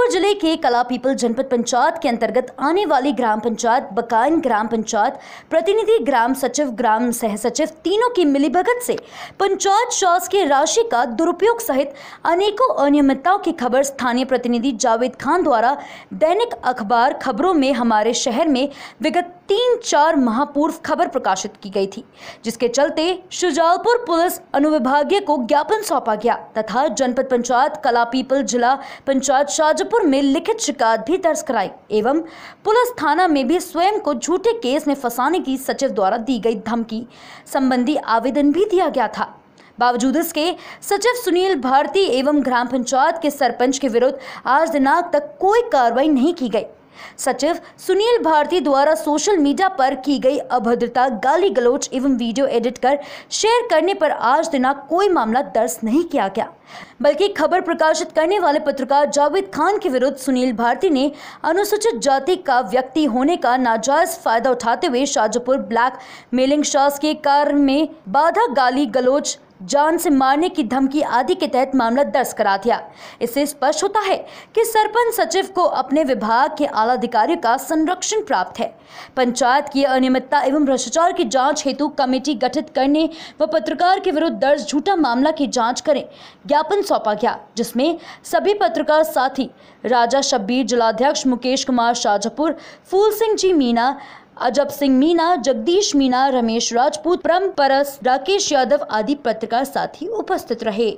जबलपुर जिले के कला पीपल जनपद पंचायत के अंतर्गत आने वाली ग्राम पंचायत बकायन ग्राम पंचायत प्रतिनिधि ग्राम सचिव ग्राम सह सचिव तीनों की मिलीभगत से पंचायत शासकीय राशि का दुरुपयोग सहित अनेकों अनियमितताओं की खबर स्थानीय प्रतिनिधि जावेद खान द्वारा दैनिक अखबार खबरों में हमारे शहर में विगत तीन चार माह पूर्व खबर प्रकाशित की गई थी जिसके चलते शुजालपुर पुलिस अनुविभागीय को ज्ञापन सौंपा गया तथा जनपद पंचायत कलापीपल जिला पंचायत शाहजपुर में लिखित शिकायत भी दर्ज कराई एवं पुलिस थाना में भी स्वयं को झूठे केस में फंसाने की सचिव द्वारा दी गई धमकी संबंधी आवेदन भी दिया गया था बावजूद इसके सचिव सुनील भारती एवं ग्राम पंचायत के सरपंच के विरुद्ध आज दिनांक तक कोई कार्रवाई नहीं की गई सचिव सुनील भारती द्वारा सोशल मीडिया पर की गई अभद्रता गाली गलोच एवं वीडियो एडिट कर शेयर करने पर आज दिना कोई मामला दर्ज नहीं किया गया बल्कि खबर प्रकाशित करने वाले पत्रकार जावेद खान के विरुद्ध सुनील भारती ने अनुसूचित जाति का व्यक्ति होने का नाजायज फायदा उठाते हुए शाहजहापुर ब्लैक मेलिंग शासकीय कार्य में बाधा गाली गलोच जान से मारने की धमकी आदि के तहत मामला दर्ज करा दिया इससे स्पष्ट होता है कि सरपंच सचिव को अपने विभाग के आला अधिकारियों का संरक्षण प्राप्त है पंचायत की अनियमितता एवं भ्रष्टाचार की जांच हेतु कमेटी गठित करने व पत्रकार के विरुद्ध दर्ज झूठा मामला की जांच करें ज्ञापन सौंपा गया जिसमें सभी पत्रकार साथी राजा शब्बीर जिलाध्यक्ष मुकेश कुमार शाहजहापुर फूल सिंह जी मीना अजब सिंह मीना जगदीश मीना रमेश राजपूत परम परस राकेश यादव आदि पत्रकार साथी उपस्थित रहे